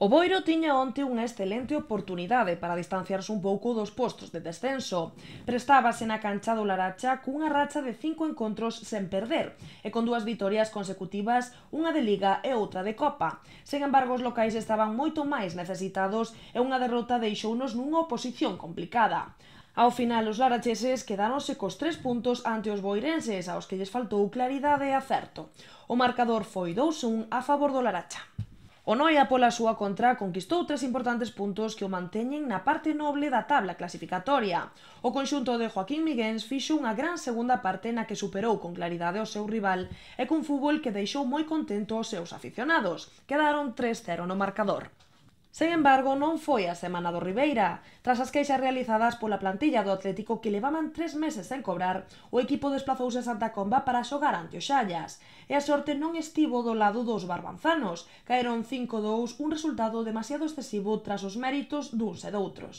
O Boiro tiña onte unha excelente oportunidade para distanciarse un pouco dos postos de descenso. Prestábase na cancha do Laracha cunha racha de cinco encontros sen perder e con dúas vitorias consecutivas, unha de Liga e outra de Copa. Sen embargo, os locais estaban moito máis necesitados e unha derrota deixounos nunha oposición complicada. Ao final, os laracheses quedáronse cos tres puntos ante os boirenses, aos que lles faltou claridade e acerto. O marcador foi 2-1 a favor do Laracha. O Noia, pola súa contra, conquistou tres importantes puntos que o manteñen na parte noble da tabla clasificatoria. O conxunto de Joaquín Miguens fixo unha gran segunda parte na que superou con claridade o seu rival e cun fútbol que deixou moi contento os seus aficionados. Quedaron 3-0 no marcador. Sen embargo, non foi a semana do Ribeira. Tras as queixas realizadas pola plantilla do Atlético que levaban tres meses sen cobrar, o equipo desplazouse a Santa Comba para xogar ante o Xallas. E a sorte non estivo do lado dos barbanzanos. Caeron 5-2 un resultado demasiado excesivo tras os méritos duns e doutros.